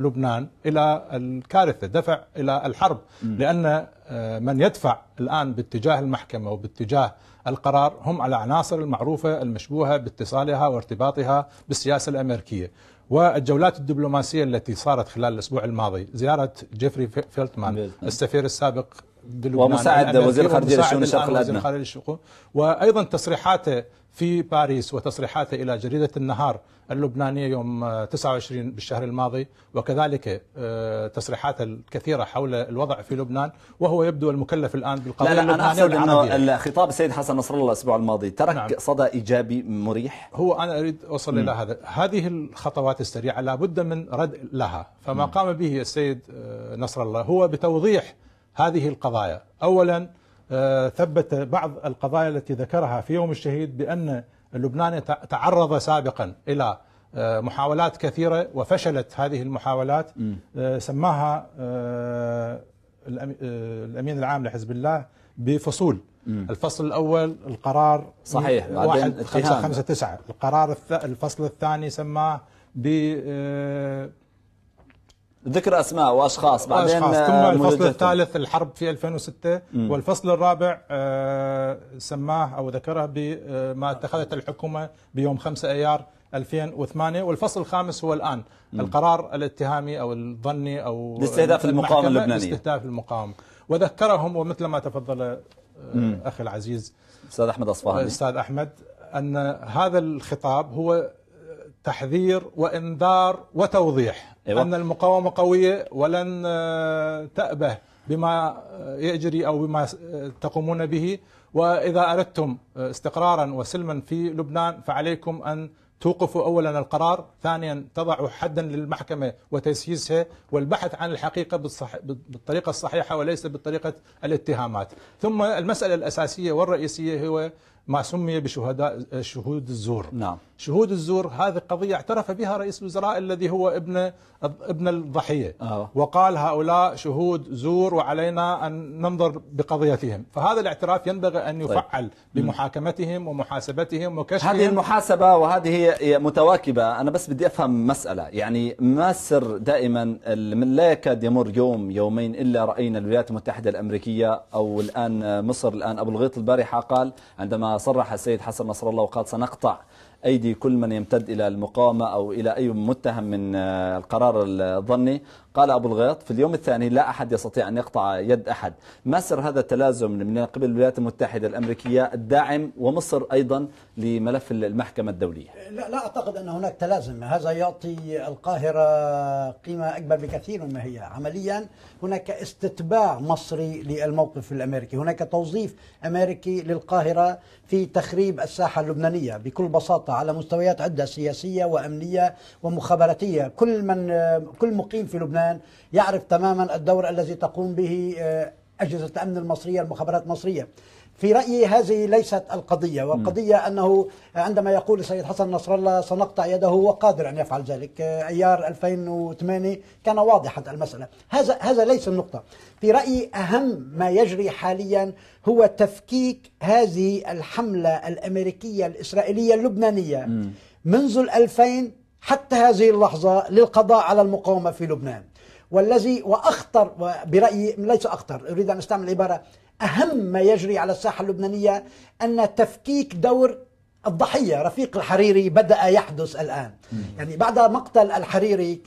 لبنان إلى الكارثة دفع إلى الحرب لأن آه، من يدفع الآن باتجاه المحكمة وباتجاه القرار هم على عناصر المعروفة المشبوهة باتصالها وارتباطها بالسياسة الأمريكية والجولات الدبلوماسية التي صارت خلال الأسبوع الماضي زيارة جيفري فيلتمان السفير السابق ومساعد وزير خارجية للشؤون الشرق الأدنى خارجية الشؤون وأيضا تصريحاته في باريس وتصريحاته إلى جريدة النهار اللبنانية يوم 29 بالشهر الماضي وكذلك آه، تصريحاته الكثيرة حول الوضع في لبنان وهو يبدو المكلف الآن بالقضية لا لا أنا أقصد أنه خطاب السيد حسن نصر الله الأسبوع الماضي ترك نعم. صدى إيجابي مريح هو أنا أريد أوصل م. إلى هذا هذه الخطوات السريعة لا بد من رد لها فما م. قام به السيد آه، نصر الله هو بتوضيح هذه القضايا أولا آه، ثبت بعض القضايا التي ذكرها في يوم الشهيد بأن اللبناني تعرض سابقا إلى آه، محاولات كثيرة وفشلت هذه المحاولات آه، سماها الأمين العام لحزب الله بفصول الفصل الأول القرار صحيح بعدين خمسة خمسة تسعة القرار الفصل الثاني سماه ب ذكر اسماء واشخاص بعدين أشخاص. آه، ثم الفصل الثالث الحرب في 2006 م. والفصل الرابع آه، سماه او ذكره بما آه، اتخذته الحكومه بيوم 5 ايار 2008 والفصل الخامس هو الان م. القرار الاتهامي او الظني او لاستهداف المقاومه اللبنانيه لاستهداف المقاومه وذكرهم ومثل ما تفضل اخي العزيز استاذ احمد اصفهاني الاستاذ احمد ان هذا الخطاب هو تحذير وانذار وتوضيح أيوة. أن المقاومة قوية ولن آه، تأبه بما آه، يجري أو بما آه، تقومون به وإذا أردتم استقرارا وسلما في لبنان فعليكم أن توقفوا أولا القرار ثانيا تضعوا حدا للمحكمة وتسييسها والبحث عن الحقيقة بالصح... بالطريقة الصحيحة وليس بطريقة الاتهامات ثم المسألة الأساسية والرئيسية هو ما سمي بشهداء شهود الزور نعم شهود الزور هذه قضية اعترف بها رئيس الوزراء الذي هو ابن ابن الضحية آه. وقال هؤلاء شهود زور وعلينا أن ننظر بقضيتهم فهذا الاعتراف ينبغي أن طيب. يفعل طيب. بمحاكمتهم ومحاسبتهم وكشفهم هذه المحاسبة وهذه هي متواكبة أنا بس بدي أفهم مسألة يعني ما السر دائما من لا يكاد يمر يوم يومين إلا رأينا الولايات المتحدة الأمريكية أو الآن مصر الآن أبو الغيط البارحة قال عندما صرح السيد حسن نصر الله وقال سنقطع أيدي كل من يمتد إلى المقاومة أو إلى أي متهم من آه، القرار الظني قال أبو الغيط في اليوم الثاني لا أحد يستطيع أن يقطع يد أحد ما سر هذا التلازم من قبل الولايات المتحدة الأمريكية الداعم ومصر أيضا لملف المحكمة الدولية لا, لا أعتقد أن هناك تلازم هذا يعطي القاهرة قيمة أكبر بكثير مما هي عمليا هناك استتباع مصري للموقف الأمريكي هناك توظيف أمريكي للقاهرة في تخريب الساحة اللبنانية بكل بساطة على مستويات عدة سياسية وأمنية ومخابراتية كل من كل مقيم في لبنان الآن يعرف تماما الدور الذي تقوم به آه، أجهزة الأمن المصرية المخابرات المصرية في رأيي هذه ليست القضية والقضية أنه عندما يقول السيد حسن نصر الله سنقطع يده هو قادر أن يفعل ذلك أيار آه، 2008 كان واضحا المسألة هذا هذا ليس النقطة في رأيي أهم ما يجري حاليا هو تفكيك هذه الحملة الأمريكية الإسرائيلية اللبنانية منذ 2000 حتى هذه اللحظة للقضاء على المقاومة في لبنان والذي وأخطر برأيي ليس أخطر أريد أن أستعمل العبارة أهم ما يجري على الساحة اللبنانية أن تفكيك دور الضحية رفيق الحريري بدأ يحدث الآن يعني بعد مقتل الحريري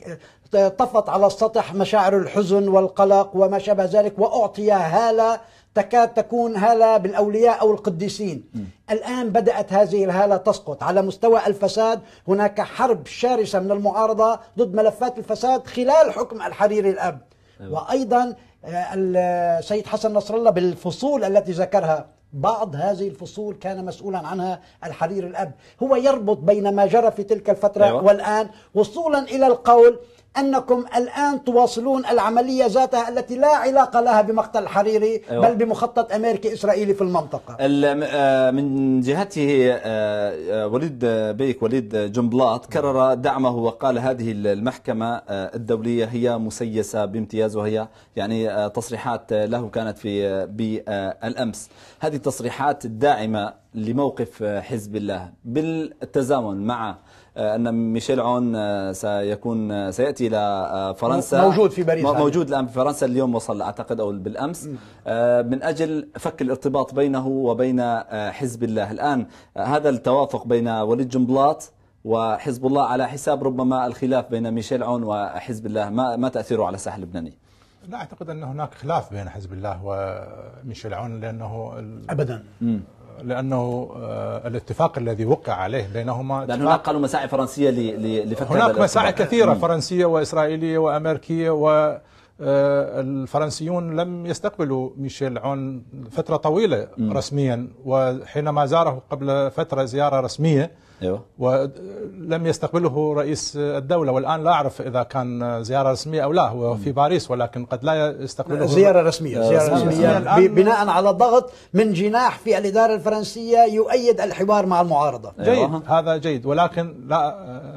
طفت على السطح مشاعر الحزن والقلق وما شابه ذلك وأعطي هالة تكاد تكون هاله بالاولياء او القديسين م. الان بدات هذه الهاله تسقط على مستوى الفساد هناك حرب شرسه من المعارضه ضد ملفات الفساد خلال حكم الحريري الاب أيوة. وايضا آه، السيد حسن نصر الله بالفصول التي ذكرها بعض هذه الفصول كان مسؤولا عنها الحرير الاب هو يربط بين ما جرى في تلك الفتره أيوة. والان وصولا الى القول أنكم الآن تواصلون العملية ذاتها التي لا علاقة لها بمقتل حريري أيوة. بل بمخطط أمريكي إسرائيلي في المنطقة آه، من جهته آه، آه، وليد بيك وليد جنبلاط كرر دعمه وقال هذه المحكمة الدولية هي مسيسة بامتياز وهي يعني تصريحات له كانت في بالأمس هذه التصريحات الداعمة لموقف حزب الله بالتزامن مع آه، أن ميشيل عون آه، سيكون آه، سيأتي إلى فرنسا موجود في باريس موجود الآن في فرنسا اليوم وصل أعتقد أو بالأمس من أجل فك الارتباط بينه وبين حزب الله الآن هذا التوافق بين وليد جنبلاط وحزب الله على حساب ربما الخلاف بين ميشيل عون وحزب الله ما, ما تأثيره على الساحل اللبناني لا أعتقد أن هناك خلاف بين حزب الله وميشيل عون لأنه أبدا لانه آه، الاتفاق الذي وقع عليه بينهما لان هناك قالوا مساعي فرنسيه لفتح هناك مساعي كثيره فرنسيه واسرائيليه وامريكيه و آه، الفرنسيون لم يستقبلوا ميشيل عون فترة طويلة م. رسميا وحينما زاره قبل فترة زيارة رسمية أيوة. ولم يستقبله رئيس الدولة والآن لا أعرف إذا كان زيارة رسمية أو لا هو في باريس ولكن قد لا يستقبله زيارة رسمية آه، زيارة رسمية, رسمية. بناء على ضغط من جناح في الإدارة الفرنسية يؤيد الحوار مع المعارضة جيد أيوة. هذا جيد ولكن لا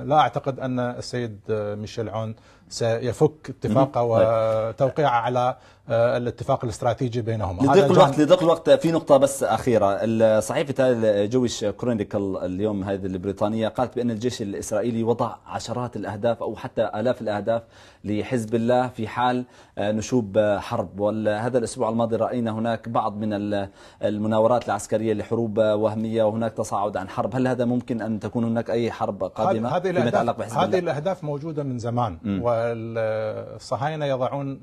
لا أعتقد أن السيد ميشيل عون سيفك اتفاقه وتوقيعه طيب. على آه، الاتفاق الاستراتيجي بينهما لضيق الوقت لضيق الوقت في نقطة بس أخيرة صحيفة الجويش كرونيكل اليوم هذه البريطانية قالت بأن الجيش الإسرائيلي وضع عشرات الأهداف أو حتى آلاف الأهداف لحزب الله في حال آه، نشوب آه، حرب وهذا الأسبوع الماضي رأينا هناك بعض من المناورات العسكرية لحروب وهمية وهناك تصاعد عن حرب هل هذا ممكن أن تكون هناك أي حرب قادمة؟ هذه يتعلق بحزب هذه الله. الأهداف موجودة من زمان م. والصهاينة يضعون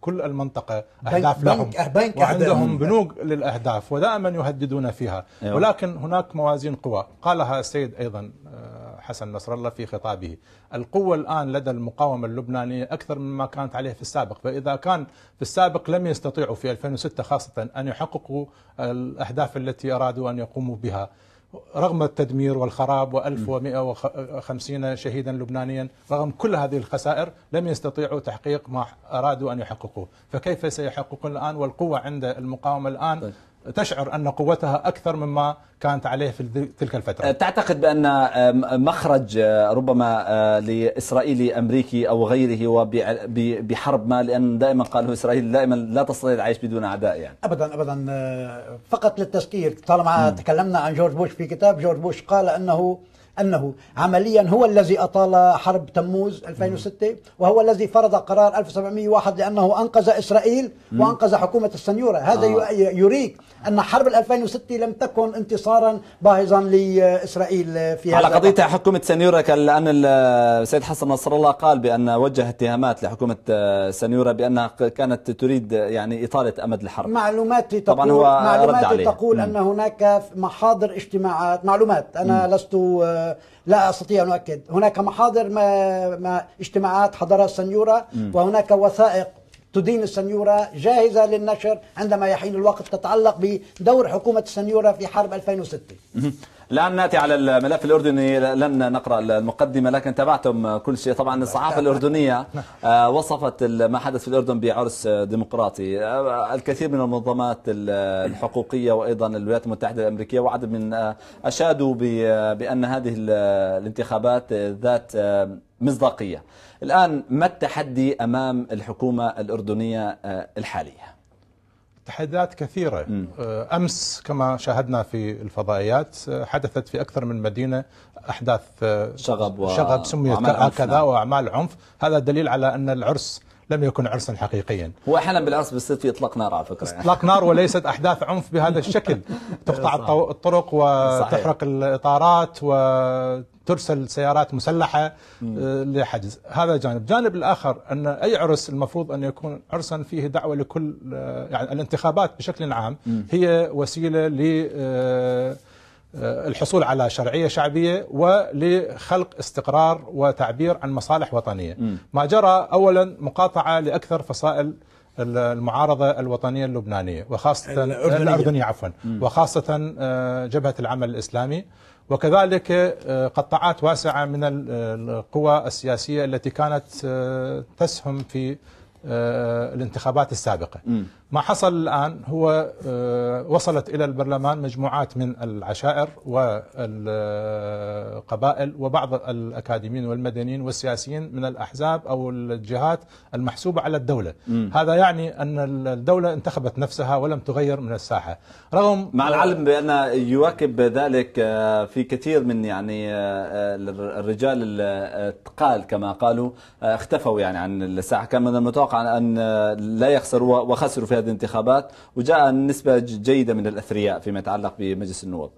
كل المنطقة أهداف لهم أه، بنك وعندهم بنوك للأهداف ودائما يهددون فيها أيوة. ولكن هناك موازين قوى قالها السيد أيضا آه، حسن نصر الله في خطابه القوة الآن لدى المقاومة اللبنانية أكثر مما كانت عليه في السابق فإذا كان في السابق لم يستطيعوا في 2006 خاصة أن يحققوا الأهداف التي أرادوا أن يقوموا بها رغم التدمير والخراب و1150 شهيدا لبنانيا رغم كل هذه الخسائر لم يستطيعوا تحقيق ما أرادوا أن يحققوه فكيف سيحققون الآن والقوة عند المقاومة الآن طيب. تشعر أن قوتها أكثر مما كانت عليه في تلك الفترة أه، تعتقد بأن أه، مخرج أه، ربما لإسرائيلي أمريكي أو غيره وبحرب ما لأن دائما قاله إسرائيل دائما لا تستطيع العيش بدون أعداء يعني أبدا أبدا فقط للتذكير طالما تكلمنا عن جورج بوش في كتاب جورج بوش قال أنه أنه عمليا هو الذي أطال حرب تموز 2006 وهو الذي فرض قرار 1701 لأنه أنقذ إسرائيل وأنقذ حكومة السنيورة هذا آه. يريك أن حرب 2006 لم تكن انتصارا باهظا لإسرائيل في على قضية حكومة سنيورة لان السيد حسن نصر الله قال بأن وجه اتهامات لحكومة آه، سنيورة بأنها كانت تريد يعني إطالة أمد الحرب معلوماتي تقول طبعا هو معلوماتي رد عليه. تقول أن هناك محاضر اجتماعات معلومات أنا م. لست آه، لا استطيع ان اؤكد هناك محاضر ما ما اجتماعات حضرها السنيوره وهناك وثائق تدين السنيورة جاهزة للنشر عندما يحين الوقت تتعلق بدور حكومة السنيورة في حرب 2006 الان نأتي على الملف الأردني لن نقرأ المقدمة لكن تابعتم كل شيء طبعا الصحافة [laughs] الأردنية نعم. آه، وصفت ما حدث في الأردن بعرس ديمقراطي آه، الكثير من المنظمات الحقوقية وأيضا الولايات المتحدة الأمريكية وعدد من آه، أشادوا بأن هذه الانتخابات ذات مصداقية الآن ما التحدي أمام الحكومة الأردنية الحالية؟ تحديات كثيرة آه، أمس كما شاهدنا في الفضائيات آه، حدثت في أكثر من مدينة أحداث آه، شغب, و... شغب سميت هكذا وأعمال عنف هذا دليل على أن العرس لم يكن عرسا حقيقيا واحيانا بالعرس بيصير في اطلاق نار على فكره اطلاق نار وليست احداث عنف بهذا الشكل [laughs] تقطع الطرق وتحرق الاطارات وترسل سيارات مسلحه آه، لحجز هذا جانب الجانب الاخر ان اي عرس المفروض ان يكون عرسا فيه دعوه لكل آه، يعني الانتخابات بشكل عام هي وسيله ل آه، آه، الحصول على شرعية شعبية ولخلق استقرار وتعبير عن مصالح وطنية ما جرى أولا مقاطعة لأكثر فصائل المعارضة الوطنية اللبنانية وخاصة الأردنية, الأردنية عفوا وخاصة آه، جبهة العمل الإسلامي وكذلك آه، قطاعات واسعة من القوى السياسية التي كانت تسهم في الانتخابات السابقة م. ما حصل الآن هو آه، وصلت إلى البرلمان مجموعات من العشائر والقبائل وبعض الأكاديميين والمدنيين والسياسيين من الأحزاب أو الجهات المحسوبة على الدولة م. هذا يعني أن الدولة انتخبت نفسها ولم تغير من الساحة رغم مع العلم بأن يواكب ذلك آه، في كثير من يعني آه، الرجال الثقال كما قالوا اختفوا يعني عن الساحة كان من المتوقع أن لا يخسروا وخسروا في هذه الانتخابات وجاء نسبة جيدة من الأثرياء فيما يتعلق بمجلس النواب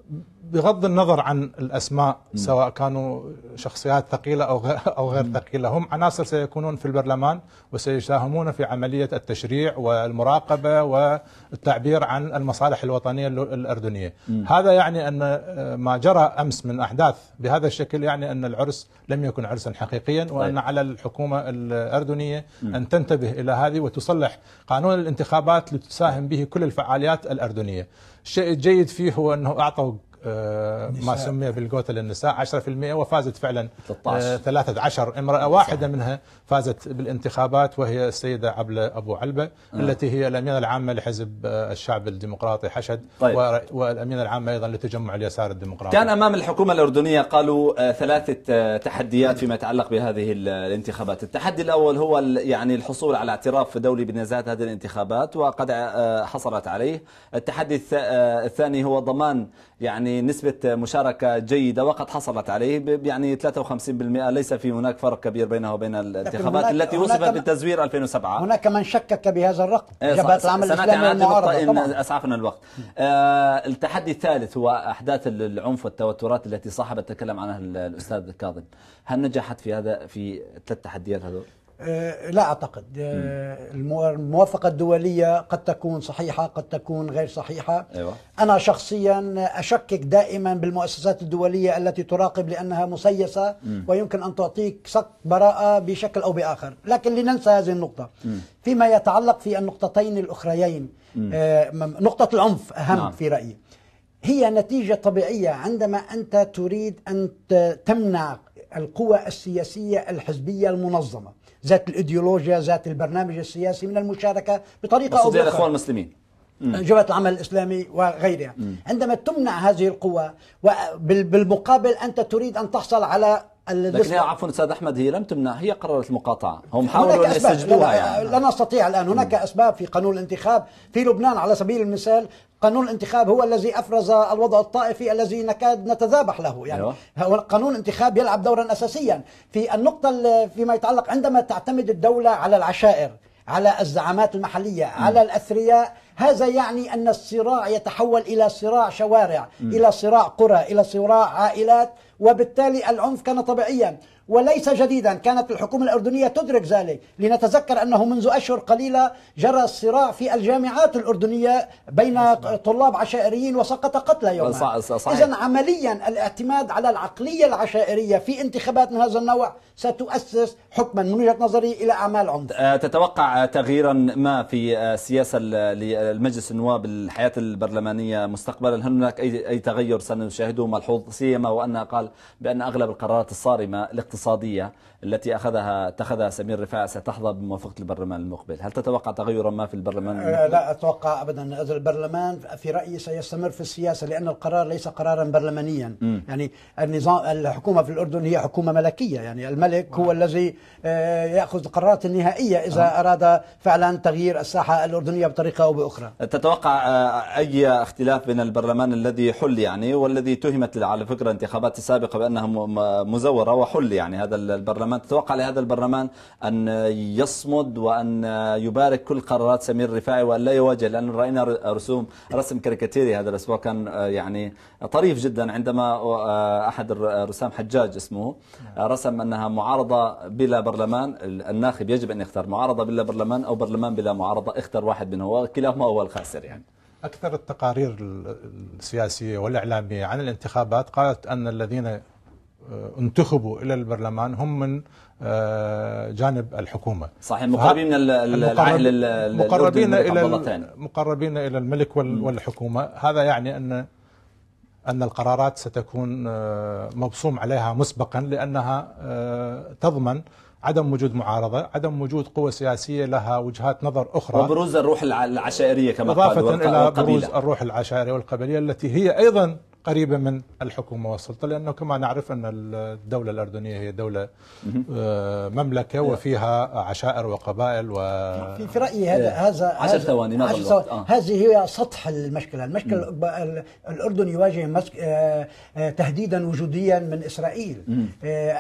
بغض النظر عن الاسماء سواء كانوا شخصيات ثقيله او او غير ثقيله هم عناصر سيكونون في البرلمان وسيساهمون في عمليه التشريع والمراقبه والتعبير عن المصالح الوطنيه الاردنيه هذا يعني ان آه، ما جرى امس من احداث بهذا الشكل يعني ان العرس لم يكن عرسا حقيقيا طيب. وان على الحكومه الاردنيه ان تنتبه الى هذه وتصلح قانون الانتخابات لتساهم به كل الفعاليات الاردنيه الشيء الجيد فيه هو انه اعطوا آه، ما سمي بالجوتا للنساء 10% وفازت فعلا 13 آه، امرأة واحدة منها فازت بالانتخابات وهي السيدة عبلة أبو علبة آه. التي هي الأمينة العامة لحزب الشعب الديمقراطي حشد طيب. والأمينة العامة أيضا لتجمع اليسار الديمقراطي كان أمام الحكومة الأردنية قالوا ثلاثة تحديات فيما يتعلق بهذه الانتخابات التحدي الأول هو يعني الحصول على اعتراف دولي بنزاهة هذه الانتخابات وقد حصلت عليه التحدي الثاني هو ضمان يعني يعني نسبة مشاركة جيدة وقد حصلت عليه يعني 53% ليس في هناك فرق كبير بينها وبين الانتخابات التي وصفت بالتزوير 2007 هناك من شكك بهذا الرقم إيه، جبهة العمل الإسلامي والمعارضة إن أسعفنا الوقت آه التحدي الثالث هو أحداث العنف والتوترات التي صاحبت تكلم عنها الأستاذ كاظم هل نجحت في هذا في ثلاث تحديات هذول؟ آه، لا اعتقد آه، الموافقه الدوليه قد تكون صحيحه قد تكون غير صحيحه أيوة. انا شخصيا اشكك دائما بالمؤسسات الدوليه التي تراقب لانها مسيسه ويمكن ان تعطيك صك براءه بشكل او باخر لكن لننسى هذه النقطه فيما يتعلق في النقطتين الاخريين آه، نقطه العنف اهم نعم. في رايي هي نتيجه طبيعيه عندما انت تريد ان تمنع القوى السياسيه الحزبيه المنظمه ذات الإيديولوجيا ذات البرنامج السياسي من المشاركة بطريقة أو بأخرى الإخوان المسلمين جبهة آه، العمل الإسلامي وغيرها م. عندما تمنع هذه القوى بالمقابل أنت تريد أن تحصل على لكن عفوا استاذ احمد هي لم تمنع هي قررت المقاطعه هم حاولوا ان يسجلوها يعني لا نستطيع الان هناك اسباب في قانون الانتخاب في لبنان على سبيل المثال قانون الانتخاب هو الذي افرز الوضع الطائفي الذي نكاد نتذابح له يعني أيوه. هو قانون الانتخاب يلعب دورا اساسيا في النقطه فيما يتعلق عندما تعتمد الدوله على العشائر على الزعامات المحلية م. على الأثرياء هذا يعني أن الصراع يتحول إلى صراع شوارع م. إلى صراع قرى إلى صراع عائلات وبالتالي العنف كان طبيعيا وليس جديدا كانت الحكومة الأردنية تدرك ذلك لنتذكر أنه منذ أشهر قليلة جرى الصراع في الجامعات الأردنية بين نعم. طلاب عشائريين وسقط قتلى يوما إذا عمليا الاعتماد على العقلية العشائرية في انتخابات من هذا النوع ستؤسس حكما من وجهة نظري إلى أعمال عمدة أه، تتوقع تغييرا ما في السياسة أه، للمجلس النواب الحياة البرلمانية مستقبلا هل هناك أي تغير سنشاهده ملحوظ سيما وأن قال بأن أغلب القرارات الصارمة الاقتصادية التي أخذها اتخذها سمير رفاعي ستحظى بموافقة البرلمان المقبل هل تتوقع تغيرا ما في البرلمان أه، المقبل؟ لا أتوقع أبدا البرلمان في رأيي سيستمر في السياسة لأن القرار ليس قرارا برلمانيا م. يعني النظام الحكومة في الأردن هي حكومة ملكية يعني الملك هو الذي أه، يأخذ القرارات النهائية إذا أه. أراد فعلا تغيير الساحة الأردنية بطريقة أو بأخرى تتوقع أه، أي اختلاف بين البرلمان الذي حل يعني والذي تهمت على فكرة انتخابات السابقة بأنها مزورة وحل يعني يعني هذا البرلمان تتوقع لهذا البرلمان أن يصمد وأن يبارك كل قرارات سمير الرفاعي وأن لا يواجه لأن رأينا رسوم رسم كاريكاتيري هذا الأسبوع كان آه، يعني طريف جدا عندما آه، أحد الرسام حجاج اسمه آه، رسم أنها معارضة بلا برلمان الناخب يجب أن يختار معارضة بلا برلمان أو برلمان بلا معارضة اختر واحد منهم وكلاهما هو الخاسر يعني أكثر التقارير السياسية والإعلامية عن الانتخابات قالت أن الذين آه، انتخبوا الى البرلمان هم من آه، جانب الحكومه صحيح مقربين من العائله المقربين الى مقربين الى الملك والحكومه هذا يعني ان ان القرارات ستكون آه، مبصوم عليها مسبقا لانها تضمن عدم وجود معارضه، عدم وجود قوى سياسيه لها وجهات نظر اخرى وبروز الروح العشائريه كما قال اضافه الى بروز الروح العشائريه والقبليه التي هي ايضا قريبه من الحكومه والسلطه لانه كما نعرف ان الدوله الاردنيه هي دوله آه، مملكه إيه. وفيها عشائر وقبائل و في, في رايي هذا إيه. هذا عشر ثواني آه. هذه هي سطح المشكله، المشكله الاردن يواجه آه، تهديدا وجوديا من اسرائيل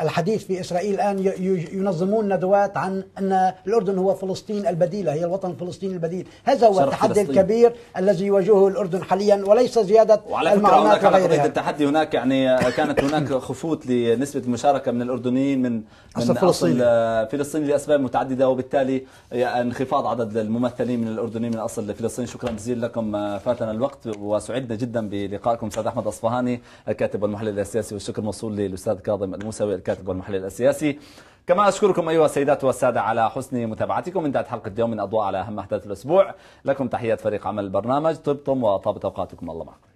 الحديث في اسرائيل الان ينظمون ندوات عن ان الاردن هو فلسطين البديله هي الوطن الفلسطيني البديل، هذا هو التحدي الكبير الذي يواجهه الاردن حاليا وليس زياده وعلى المعلومات على قضيه التحدي هناك يعني آه، كانت هناك [laughs] خفوت لنسبه المشاركه من الاردنيين من اصل فلسطيني آه، فلسطيني لاسباب متعدده وبالتالي انخفاض عدد الممثلين من الاردنيين من اصل فلسطيني شكرا جزيلا لكم آه، فاتنا الوقت وسعدنا جدا بلقائكم استاذ احمد اصفهاني الكاتب والمحلل السياسي والشكر موصول للاستاذ كاظم الموسوي الكاتب والمحلل السياسي كما أشكركم أيها السيدات والسادة على حسن متابعتكم انتهت حلقة اليوم من أضواء على أهم أحداث الأسبوع لكم تحيات فريق عمل البرنامج طبتم وطابت أوقاتكم الله معكم